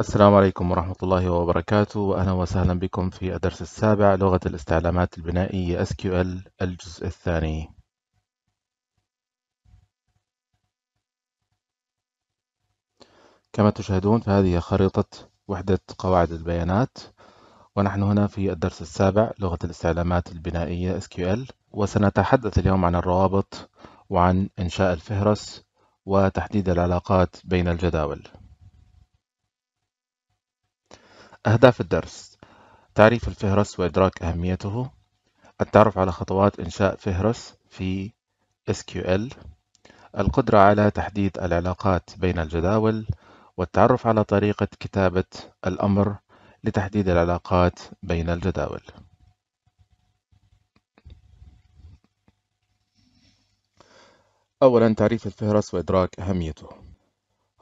السلام عليكم ورحمة الله وبركاته أهلا وسهلا بكم في الدرس السابع لغة الاستعلامات البنائية SQL الجزء الثاني كما تشاهدون فهذه خريطة وحدة قواعد البيانات ونحن هنا في الدرس السابع لغة الاستعلامات البنائية SQL وسنتحدث اليوم عن الروابط وعن إنشاء الفهرس وتحديد العلاقات بين الجداول أهداف الدرس تعريف الفهرس وإدراك أهميته التعرف على خطوات إنشاء فهرس في SQL القدرة على تحديد العلاقات بين الجداول والتعرف على طريقة كتابة الأمر لتحديد العلاقات بين الجداول أولا تعريف الفهرس وإدراك أهميته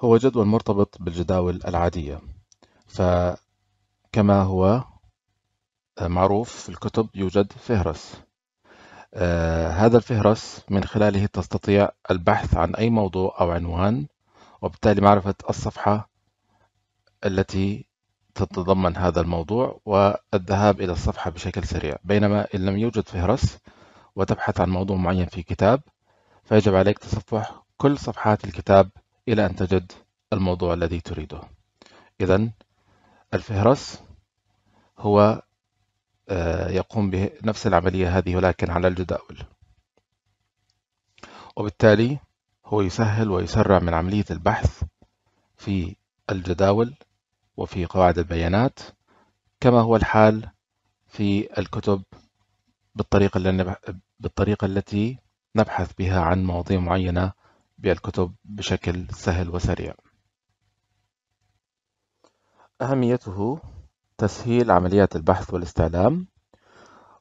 هو جدول مرتبط بالجداول العادية ف كما هو آه، معروف في الكتب يوجد فهرس آه، هذا الفهرس من خلاله تستطيع البحث عن أي موضوع أو عنوان وبالتالي معرفة الصفحة التي تتضمن هذا الموضوع والذهاب إلى الصفحة بشكل سريع بينما إن لم يوجد فهرس وتبحث عن موضوع معين في كتاب فيجب عليك تصفح كل صفحات الكتاب إلى أن تجد الموضوع الذي تريده إذا الفهرس هو آه، يقوم بنفس العملية هذه ولكن على الجداول وبالتالي هو يسهل ويسرع من عملية البحث في الجداول وفي قواعد البيانات كما هو الحال في الكتب بالطريقة, بالطريقة التي نبحث بها عن مواضيع معينة بالكتب بشكل سهل وسريع أهميته تسهيل عمليات البحث والاستعلام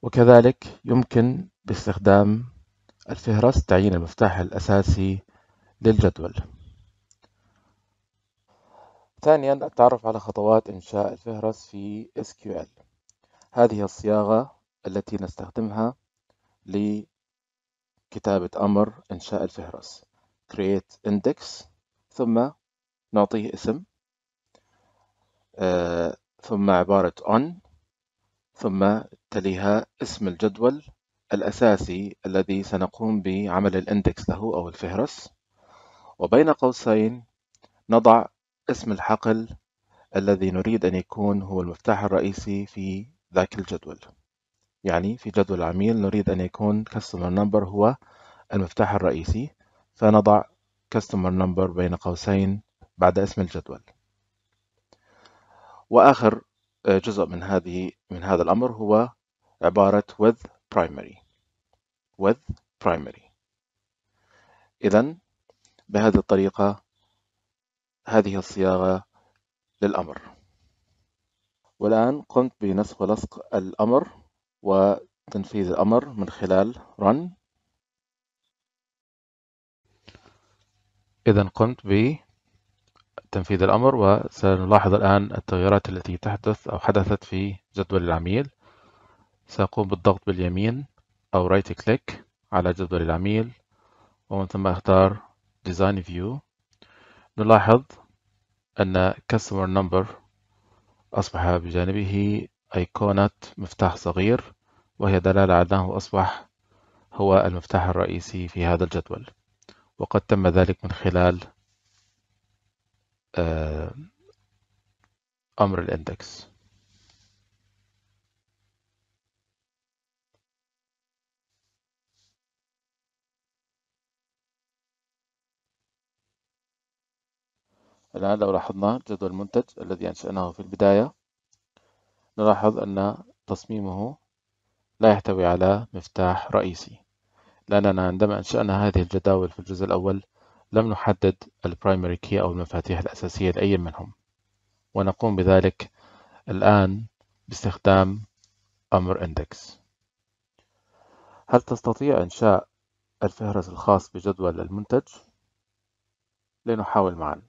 وكذلك يمكن باستخدام الفهرس تعيين المفتاح الأساسي للجدول ثانيا التعرف على خطوات إنشاء الفهرس في SQL هذه الصياغة التي نستخدمها لكتابة أمر إنشاء الفهرس create index ثم نعطيه اسم آه، ثم عبارة on ثم تليها اسم الجدول الأساسي الذي سنقوم بعمل الاندكس له أو الفهرس وبين قوسين نضع اسم الحقل الذي نريد أن يكون هو المفتاح الرئيسي في ذاك الجدول يعني في جدول العميل نريد أن يكون customer number هو المفتاح الرئيسي فنضع customer number بين قوسين بعد اسم الجدول واخر آه، جزء من هذه من هذا الامر هو عباره with primary with primary اذا بهذه الطريقه هذه الصياغه للامر والان قمت بنسخ ولصق الامر وتنفيذ الامر من خلال run إذا قمت تنفيذ الأمر وسنلاحظ الآن التغييرات التي تحدث أو حدثت في جدول العميل سأقوم بالضغط باليمين أو رايت right كليك على جدول العميل ومن ثم أختار Design View نلاحظ أن Customer Number أصبح بجانبه أيقونة مفتاح صغير وهي دلالة على أنه أصبح هو المفتاح الرئيسي في هذا الجدول وقد تم ذلك من خلال آه، أمر الإندكس الآن لو لاحظنا جدول المنتج الذي أنشأناه في البداية نلاحظ أن تصميمه لا يحتوي على مفتاح رئيسي لأننا عندما أنشأنا هذه الجداول في الجزء الأول لم نحدد البرايمري كي أو المفاتيح الأساسية لأي منهم ونقوم بذلك الآن باستخدام أمر إندكس هل تستطيع إنشاء الفهرس الخاص بجدول المنتج؟ لنحاول معا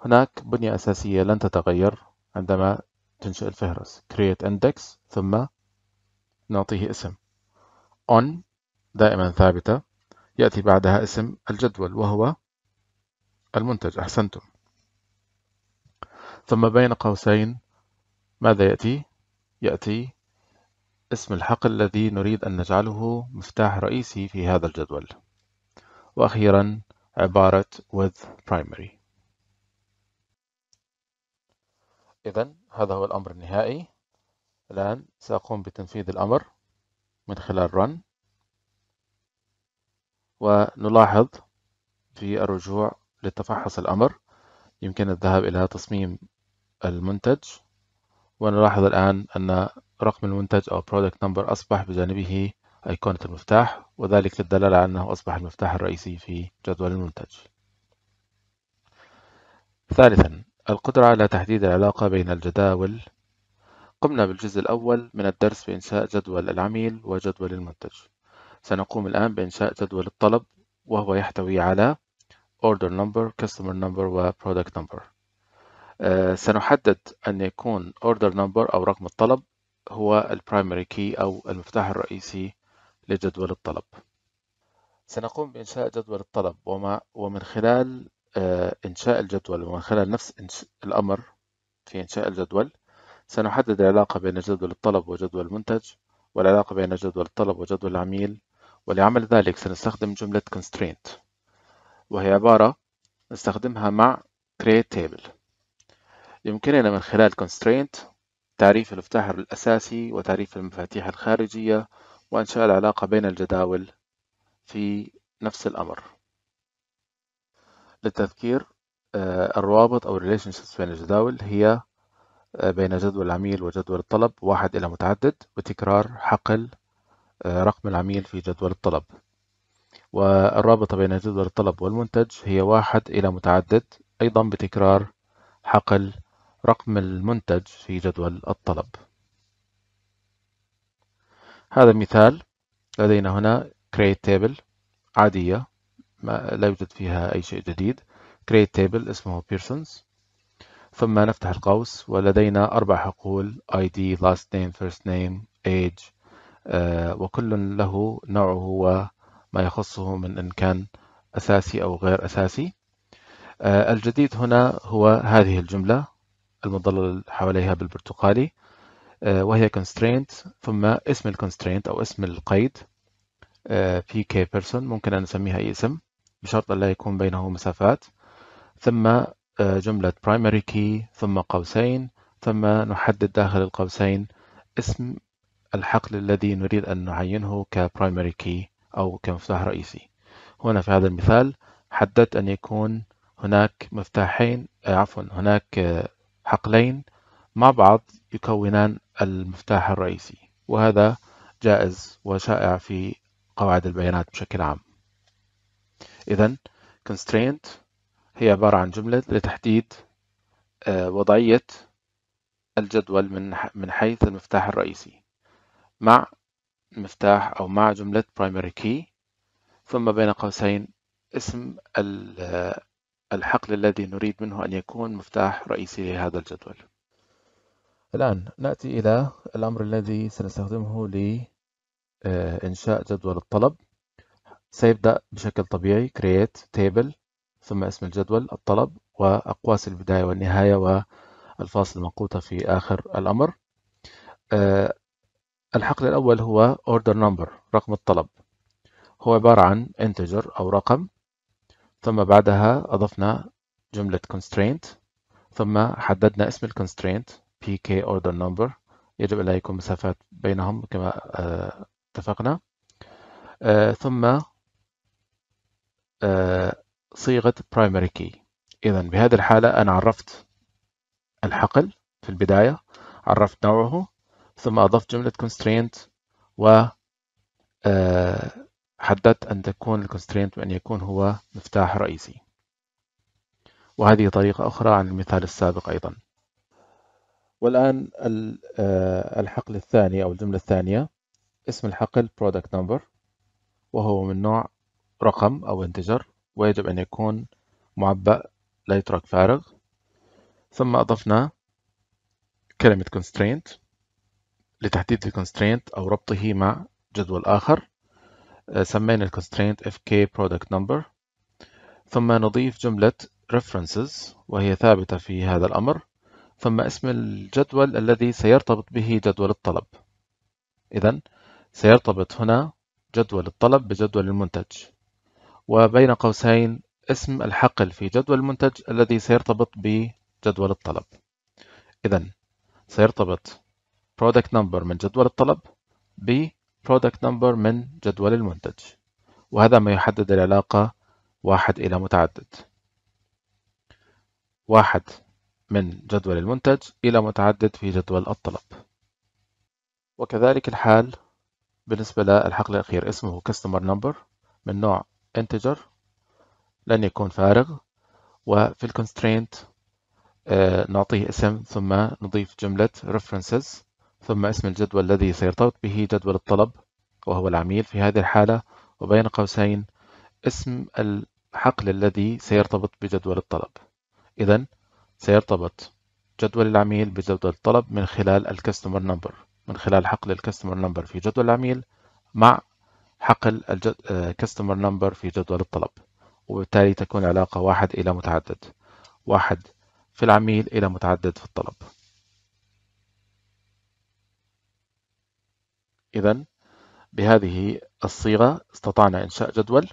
هناك بنية أساسية لن تتغير عندما تنشئ الفهرس create index ثم نعطيه اسم on دائما ثابتة يأتي بعدها اسم الجدول وهو المنتج أحسنتم ثم بين قوسين ماذا يأتي؟ يأتي اسم الحقل الذي نريد أن نجعله مفتاح رئيسي في هذا الجدول وأخيرا عبارة with primary إذا هذا هو الأمر النهائي الآن سأقوم بتنفيذ الأمر من خلال run ونلاحظ في الرجوع لتفحص الأمر يمكن الذهاب إلى تصميم المنتج ونلاحظ الآن أن رقم المنتج أو product number أصبح بجانبه أيقونة المفتاح وذلك للدلالة على أنه أصبح المفتاح الرئيسي في جدول المنتج. ثالثا القدرة على تحديد العلاقة بين الجداول قمنا بالجزء الأول من الدرس بإنشاء جدول العميل وجدول المنتج سنقوم الآن بإنشاء جدول الطلب وهو يحتوي على order number, customer number و product number. آه، سنحدد أن يكون order number أو رقم الطلب هو primary key أو المفتاح الرئيسي لجدول الطلب. سنقوم بإنشاء جدول الطلب وما ومن خلال آه، إنشاء الجدول ومن خلال نفس الأمر في إنشاء الجدول سنحدد العلاقة بين جدول الطلب وجدول المنتج والعلاقة بين جدول الطلب وجدول العميل ولعمل ذلك سنستخدم جملة constraint وهي عبارة نستخدمها مع create table يمكننا من خلال constraint تعريف المفتاح الأساسي وتعريف المفاتيح الخارجية وإنشاء العلاقة بين الجداول في نفس الأمر للتذكير آه، الروابط أو relationships بين الجداول هي آه، بين جدول العميل وجدول الطلب واحد إلى متعدد وتكرار حقل آه، رقم العميل في جدول الطلب والرابطة بين جدول الطلب والمنتج هي واحد إلى متعدد أيضا بتكرار حقل رقم المنتج في جدول الطلب هذا مثال لدينا هنا create table عادية ما لا يوجد فيها أي شيء جديد create table اسمه persons ثم نفتح القوس ولدينا أربع حقول ID last name first name age آه، وكل له نوعه وما يخصه من إن كان أساسي أو غير أساسي آه، الجديد هنا هو هذه الجملة المضلل حواليها بالبرتقالي آه، وهي constraint ثم اسم constraint أو اسم القيد pk person ممكن أن نسميها أي اسم بشرط أن لا يكون بينه مسافات ثم جملة primary key ثم قوسين ثم نحدد داخل القوسين اسم الحقل الذي نريد أن نعينه كبرايمري كي أو كمفتاح رئيسي هنا في هذا المثال حددت أن يكون هناك مفتاحين آه، عفوا هناك آه، حقلين مع بعض يكونان المفتاح الرئيسي وهذا جائز وشائع في قواعد البيانات بشكل عام إذا constraint هي عبارة عن جملة لتحديد آه، وضعية الجدول من من حيث المفتاح الرئيسي مع مفتاح أو مع جملة primary key ثم بين قوسين اسم الحقل الذي نريد منه أن يكون مفتاح رئيسي لهذا الجدول الآن نأتي إلى الأمر الذي سنستخدمه لإنشاء آه، جدول الطلب سيبدأ بشكل طبيعي create table ثم اسم الجدول الطلب وأقواس البداية والنهاية والفاصل المقوطة في آخر الأمر آه، الحقل الأول هو order number رقم الطلب هو عبارة عن integer أو رقم ثم بعدها أضفنا جملة constraint ثم حددنا اسم ال constraint pk order number يجب ألا يكون مسافات بينهم كما آه، اتفقنا آه، ثم آه، صيغة primary key إذا بهذه الحالة أنا عرفت الحقل في البداية عرفت نوعه ثم أضفت جملة constraint و آه، حددت أن تكون constraint بأن يكون هو مفتاح رئيسي وهذه طريقة أخرى عن المثال السابق أيضا والآن آه، الحقل الثاني أو الجملة الثانية اسم الحقل product number وهو من نوع رقم أو integer ويجب أن يكون معبأ لا يترك فارغ ثم أضفنا كلمة constraint لتحديد الكونسترينت أو ربطه مع جدول آخر آه، سمينا الكونسترينت fk product number ثم نضيف جملة references وهي ثابتة في هذا الأمر ثم اسم الجدول الذي سيرتبط به جدول الطلب إذا سيرتبط هنا جدول الطلب بجدول المنتج وبين قوسين اسم الحقل في جدول المنتج الذي سيرتبط بجدول الطلب إذا سيرتبط product number من جدول الطلب ب product number من جدول المنتج وهذا ما يحدد العلاقة واحد إلى متعدد واحد من جدول المنتج إلى متعدد في جدول الطلب وكذلك الحال بالنسبة للحقل الأخير اسمه customer number من نوع integer لن يكون فارغ وفي constraint آه، نعطيه اسم ثم نضيف جملة references ثم اسم الجدول الذي سيرتبط به جدول الطلب وهو العميل في هذه الحالة وبين قوسين اسم الحقل الذي سيرتبط بجدول الطلب إذا سيرتبط جدول العميل بجدول الطلب من خلال الكاستمر نمبر من خلال حقل الكاستمر نمبر في جدول العميل مع حقل الكاستمر آه، نمبر في جدول الطلب وبالتالي تكون العلاقة واحد إلى متعدد واحد في العميل إلى متعدد في الطلب إذا بهذه الصيغة استطعنا إنشاء جدول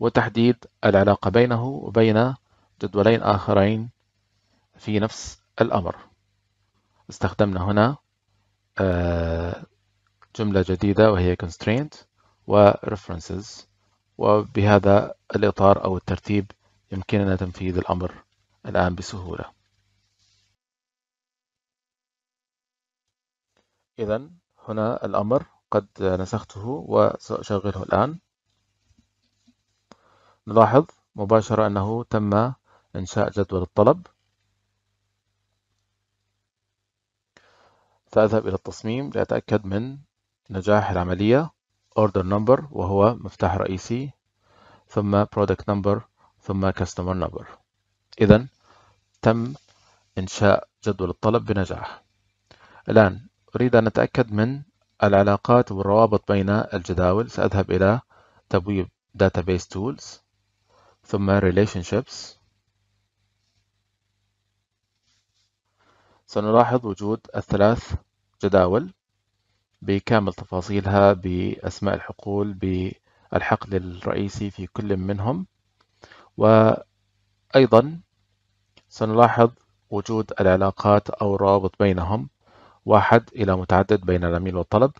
وتحديد العلاقة بينه وبين جدولين آخرين في نفس الأمر استخدمنا هنا آه، جملة جديدة وهي constraint و references وبهذا الإطار أو الترتيب يمكننا تنفيذ الأمر الآن بسهولة إذا هنا الأمر قد نسخته وسأشغله الآن نلاحظ مباشرة أنه تم إنشاء جدول الطلب سأذهب إلى التصميم لأتأكد من نجاح العملية order number وهو مفتاح رئيسي ثم product number ثم customer number إذا تم إنشاء جدول الطلب بنجاح الآن أريد أن أتأكد من العلاقات والروابط بين الجداول سأذهب إلى تبويب Database Tools ثم Relationships سنلاحظ وجود الثلاث جداول بكامل تفاصيلها بأسماء الحقول بالحقل الرئيسي في كل منهم وأيضا سنلاحظ وجود العلاقات أو الروابط بينهم واحد إلى متعدد بين العميل والطلب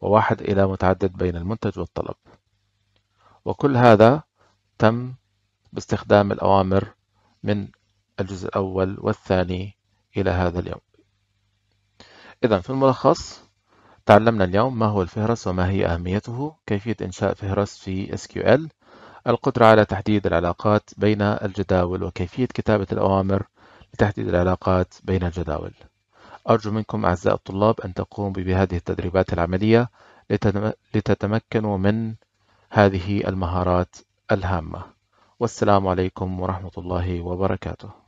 وواحد إلى متعدد بين المنتج والطلب وكل هذا تم باستخدام الأوامر من الجزء الأول والثاني إلى هذا اليوم إذا في الملخص تعلمنا اليوم ما هو الفهرس وما هي أهميته كيفية إنشاء فهرس في SQL القدرة على تحديد العلاقات بين الجداول وكيفية كتابة الأوامر لتحديد العلاقات بين الجداول أرجو منكم أعزائي الطلاب أن تقوموا بهذه التدريبات العملية لتتمكنوا من هذه المهارات الهامة والسلام عليكم ورحمة الله وبركاته